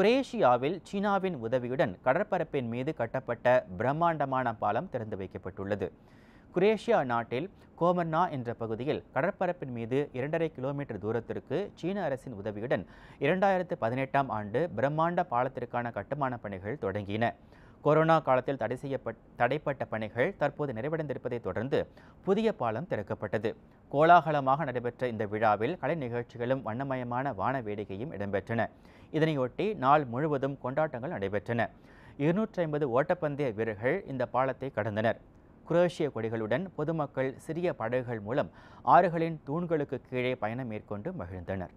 குரேஷியாவில் சீனாவின் உதவியுடன் கடற்பரப்பின் மீது கட்டப்பட்ட பிரம்மாண்டமான பாலம் திறந்து வைக்கப்பட்டுள்ளது குரேஷியா நாட்டில் கோமர்னா என்ற பகுதியில் கடற்பரப்பின் மீது இரண்டரை கிலோமீட்டர் தூரத்திற்கு சீன அரசின் உதவியுடன் இரண்டாயிரத்து பதினெட்டாம் ஆண்டு பிரம்மாண்ட பாலத்திற்கான கட்டுமான பணிகள் தொடங்கின கொரோனா காலத்தில் தடை செய்யப்பட் தடைப்பட்ட பணிகள் தற்போது நிறைவடைந்திருப்பதை தொடர்ந்து புதிய பாலம் திறக்கப்பட்டது கோலாகலமாக நடைபெற்ற இந்த விழாவில் கலை நிகழ்ச்சிகளும் வண்ணமயமான வான வேடிக்கையும் இடம்பெற்றன இதனையொட்டி நாள் முழுவதும் கொண்டாட்டங்கள் நடைபெற்றன இருநூற்றி ஐம்பது ஓட்டப்பந்தய வீரர்கள் இந்த பாலத்தை கடந்தனர் குரோஷிய கொடிகளுடன் பொதுமக்கள் சிறிய படகுகள் மூலம் ஆறுகளின் தூண்களுக்கு கீழே பயணம் மேற்கொண்டு மகிழ்ந்தனர்